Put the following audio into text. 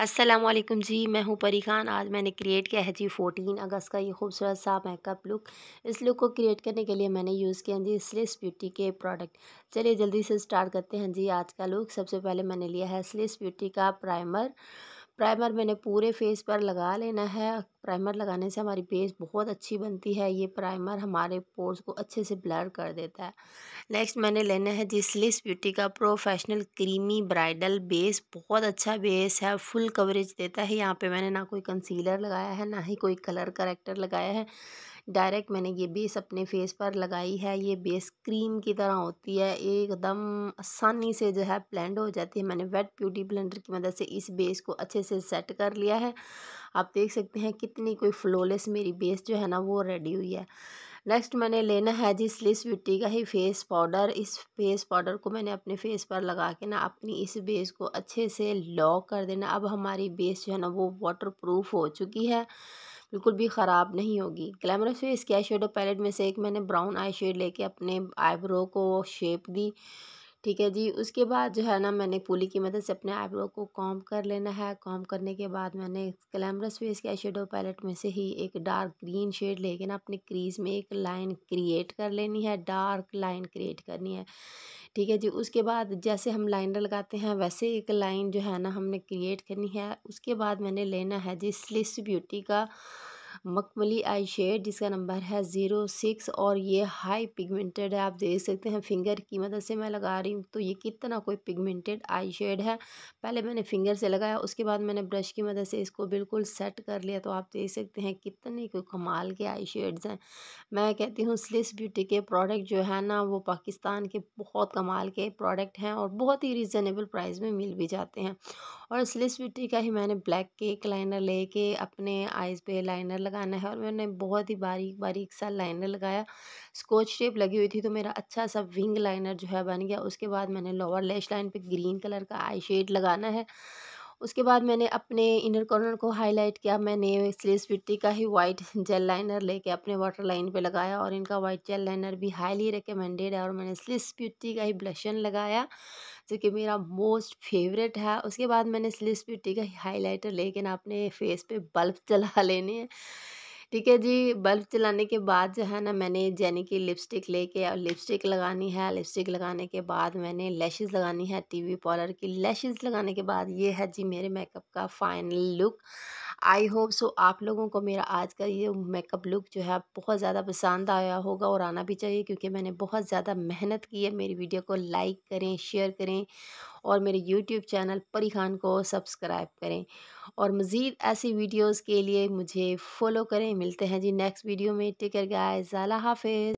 असलम जी मैं हूँ परी खान आज मैंने क्रिएट किया है जी फोर्टीन अगस्त का ये खूबसूरत सा मेकअप लुक इस लुक को क्रिएट करने के लिए मैंने यूज़ किया जी स्लिस ब्यूटी के प्रोडक्ट चलिए जल्दी से स्टार्ट करते हैं जी आज का लुक सबसे पहले मैंने लिया है स्लिस ब्यूटी का प्राइमर प्राइमर मैंने पूरे फेस पर लगा लेना है प्राइमर लगाने से हमारी बेस बहुत अच्छी बनती है ये प्राइमर हमारे पोर्स को अच्छे से ब्लर कर देता है नेक्स्ट मैंने लेना है जिसलिस ब्यूटी का प्रोफेशनल क्रीमी ब्राइडल बेस बहुत अच्छा बेस है फुल कवरेज देता है यहाँ पे मैंने ना कोई कंसीलर लगाया है ना ही कोई कलर करेक्टर लगाया है डायरेक्ट मैंने ये बेस अपने फेस पर लगाई है ये बेस क्रीम की तरह होती है एकदम आसानी से जो है ब्लेंड हो जाती है मैंने वेट ब्यूटी ब्लेंडर की मदद से इस बेस को अच्छे से सेट कर लिया है आप देख सकते हैं कितनी कोई फ्लोलेस मेरी बेस जो है ना वो रेडी हुई है नेक्स्ट मैंने लेना है जी स्लिस ब्यूटी का ही फेस पाउडर इस फेस पाउडर को मैंने अपने फेस पर लगा के ना अपनी इस बेस को अच्छे से लॉक कर देना अब हमारी बेस जो है ना वो वाटर प्रूफ हो चुकी है बिल्कुल भी ख़राब नहीं होगी ग्लैमरस फेस के आई पैलेट में से एक मैंने ब्राउन आई शेड लेके अपने आईब्रो को शेप दी ठीक है जी उसके बाद जो है ना मैंने पुली की मदद से अपने आईब्रो को कॉम कर लेना है कॉम करने के बाद मैंने क्लैमरस फेस के शेडो पैलेट में से ही एक डार्क ग्रीन शेड लेके ना अपने क्रीज में एक लाइन क्रिएट कर लेनी है डार्क लाइन क्रिएट करनी है ठीक है जी उसके बाद जैसे हम लाइनर लगाते हैं वैसे एक लाइन जो है ना हमने क्रिएट करनी है उसके बाद मैंने लेना है जी स्लिस ब्यूटी का मकमली आई शेड जिसका नंबर है ज़ीरो सिक्स और ये हाई पिगमेंटेड है आप देख सकते हैं फिंगर की मदद से मैं लगा रही हूँ तो ये कितना कोई पिगमेंटेड आई शेड है पहले मैंने फिंगर से लगाया उसके बाद मैंने ब्रश की मदद से इसको बिल्कुल सेट कर लिया तो आप देख सकते हैं कितने कोई कमाल के आई शेड्स हैं मैं कहती हूँ स्लिस ब्यूटी के प्रोडक्ट जो है ना वो पाकिस्तान के बहुत कमाल के प्रोडक्ट हैं और बहुत ही रिजनेबल प्राइस में मिल भी जाते हैं और स्लिस ब्यूटी का ही मैंने ब्लैक केक लाइनर लेके अपने आइज़ पे लाइनर लगाना है और मैंने बहुत ही बारीक बारीक सा लाइनर लगाया स्कोच टेप लगी हुई थी तो मेरा अच्छा सा विंग लाइनर जो है बन गया उसके बाद मैंने लोअर लेश लाइन पर ग्रीन कलर का आई शेड लगाना है उसके बाद मैंने अपने इनर कॉर्नर को हाईलाइट किया मैंने स्लेस पिट्टी का ही वाइट जेल लाइनर लेके अपने वाटर लाइन पर लगाया और इनका वाइट जेल लाइनर भी हाईली रिकमेंडेड है और मैंने स्लिस पिट्टी का ही ब्लशन लगाया जो कि मेरा मोस्ट फेवरेट है उसके बाद मैंने स्लिस पिट्टी का ही हाईलाइटर लेकिन अपने फेस पे बल्ब जला लेने ठीक है जी बल्ब चलाने के बाद जो है ना मैंने जैनी की लिपस्टिक लेके और लिपस्टिक लगानी है लिपस्टिक लगाने के बाद मैंने लैशेज़ लगानी है टीवी पॉलर की लैशेज़ लगाने के बाद ये है जी मेरे मेकअप का final look I hope so आप लोगों को मेरा आज का ये मेकअप लुक जो है बहुत ज़्यादा पसंद आया होगा और आना भी चाहिए क्योंकि मैंने बहुत ज़्यादा मेहनत की है मेरी वीडियो को लाइक करें शेयर करें और मेरे यूट्यूब चैनल परी खान को सब्सक्राइब करें और मज़ीद ऐसी वीडियोज़ के लिए मुझे फॉलो करें मिलते हैं जी नेक्स्ट वीडियो में टिकर गाय गाइस हाफिज़